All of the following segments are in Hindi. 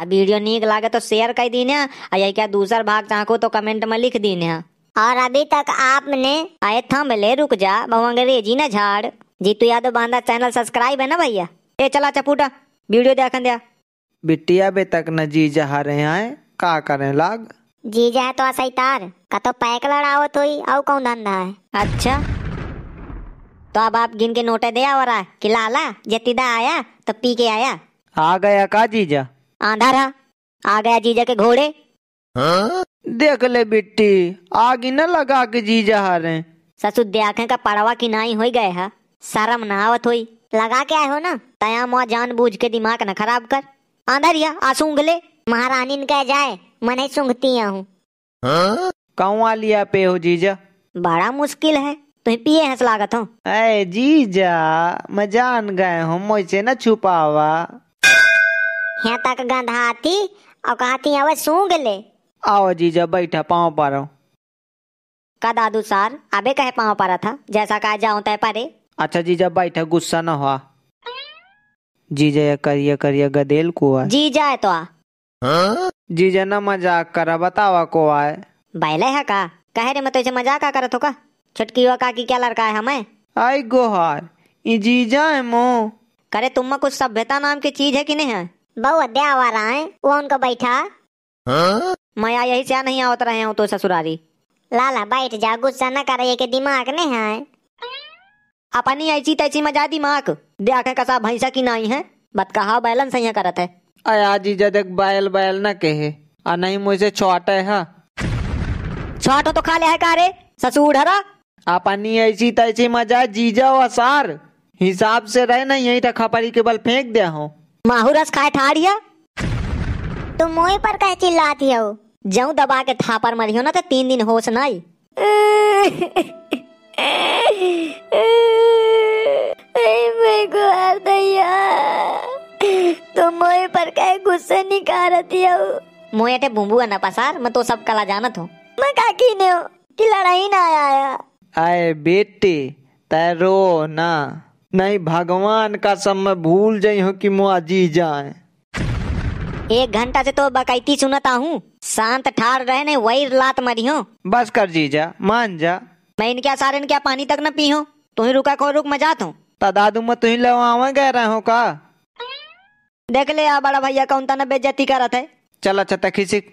आ वीडियो नीक लागे तो शेयर कर दी आ यही क्या दूसर भाग चाहको तो कमेंट में लिख दीने और अभी तक आपने आए थम ले रुक जा बहु अंग्रेजी ना झाड़ जीतू यादव बांदा चैनल सब्सक्राइब है ना भैया ए चला चपूटा वीडियो देखन दिया बिटिया अभी तक न जी जहा रहे हैं का करें लाग जी जाए तो सही तार का तो पैक लड़ाओ तो ही और कौन धंधा है अच्छा तो अब आप गिन के नोटे दे और आ कि लाला जतीदा आया तो पी के आया आ गया का जीजा आंधा रहा आ गया जीजा के घोड़े हाँ? देख ले बिट्टी आग न लगा के जीजा हारे ससुर देखे का पड़वा की नाई हो गए है शर्म नहावत हुई लगा के आए हो ना तया मो जान बूझ के दिमाग न खराब कर आ आसूंग ले महारानी कह जाए मने सूंघती हूँ हाँ? कौआ लिया पे हो जीजा बड़ा मुश्किल है तुम पिए हंस लागत हो अरे जीजा मैं जान गए हूँ मुझसे न छुपावा यहाँ तक गंधा आती और कहती हवे सूंग ले आओ जी जब बैठा पाँव पारो का दादू सार अबे कहे पाँव पारा था जैसा कहा जाऊ तय पारे अच्छा जी जब बैठा गुस्सा न हुआ जीजा ये करिए करिए गदेल कुआ जी जाए तो जी जीजा न मजाक करा बतावा को आए बैले है का कह रे मैं तुझे तो मजाक का करत हो का छुटकी हुआ का की क्या लड़का है हमें आई गोहार जी जाए मो करे तुम कुछ सभ्यता नाम की चीज है कि नहीं है बहु अध्याय आ रहा है वो उनको बैठा हाँ? मैं यही से नहीं आवत रहे हूँ तो ससुरारी लाला बैठ जा गुस्सा न करे के दिमाग नहीं है अपनी ऐसी तैसी मजा दिमाग देखे कसा भैंसा की नाई है बत कहा बैलेंस यहाँ करत है जी जद एक बैल बैल न कहे और नहीं मुझे छोटे है छोटो तो खा ले है कारे ससुर हरा अपनी ऐसी तैसी मजा जीजा और सार हिसाब से रहे ना यही रखा खपरी के बल फेंक दे हूँ माहूरस काय ठाड़िया तुम मोए पर कह चिल्लाती हो जऊ दबा के थापर मरियो ना तो तीन दिन होश नहीं पर कह गुस्से मोए पसार मैं तो सब कला जानत हूँ मैं हो कि लड़ाई ना आया आए बेटी तैरो ना नहीं भगवान का सब मैं भूल जाइ हूँ कि मुआ जी जाए एक घंटा से तो बकैती सुनता हूँ शांत ठार रहे नहीं वही लात मरियो बस कर जी जा मान जा मैं इनके सारे इनके पानी तक न पी हूँ तो ही रुका को रुक मैं जाता हूँ तो दादू मैं तुम्हें लवावे गए रहा हूँ का देख ले आ बड़ा भैया कौन तना बेजती करत है चल अच्छा तक खिसिक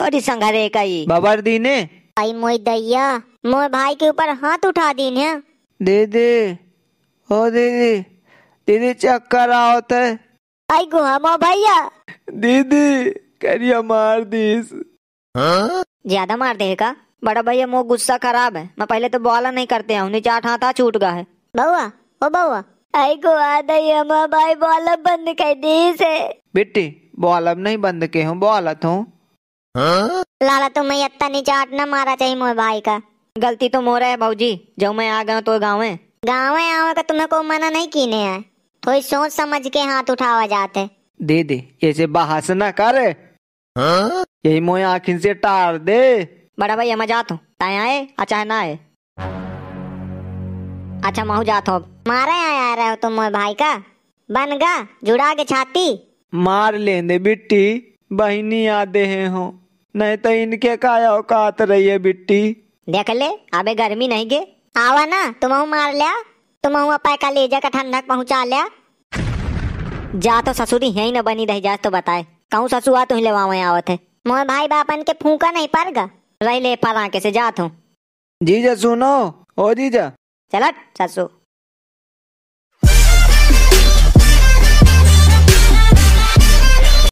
तोरी संघरे कई बाबर दीने आई मोई दैया मोई भाई के ऊपर हाथ उठा दीन है दे दे ओ दीदी दीदी चक्कर आवत है आइगो हम भैया दीदी करिया मार दीस हाँ? ज्यादा मार दे का बड़ा भैया मो गुस्सा खराब है मैं पहले तो बोला नहीं करते हैं नीचे आठ हाथा छूट गया है बउआ ओ बउआ आई को आदा हमारा भाई बॉलम बंद कर दी से बेटी बॉलम नहीं बंद के हूँ बॉलत हूँ हाँ? लाला तुम्हें इतना नीचे आठ ना मारा चाहिए मोर भाई का गलती तो मोरा है भाजी जब मैं आ गया तो गाँव है गाँव आवे का तुम्हें को मना नहीं कीने है थोड़ी सोच समझ के हाथ उठावा जाते दे दे ऐसे बहास न कर हाँ? यही मोए आखिर से टार दे बड़ा भाई मैं जात हूँ ताए आए अच्छा ना आए अच्छा माहू जात हो मारे यहाँ आ रहे हो तुम मोए भाई का बन गा जुड़ा के छाती मार लेने बिट्टी बहनी आदे हैं हो नहीं तो इनके काया औकात रही है बिट्टी देख ले अबे गर्मी नहीं गे आवा ना तुम मार लिया तुम अपाय का लेजा का ठंडक पहुंचा लिया जा तो ससुरी है ही ना बनी रही जा तो बताए कहू कहूँ आ तुम तो ले आवत है मोर भाई बापन के फूका नहीं पड़ गा रही ले पर आके से जात हूँ जीजा सुनो ओ जीजा चल ससु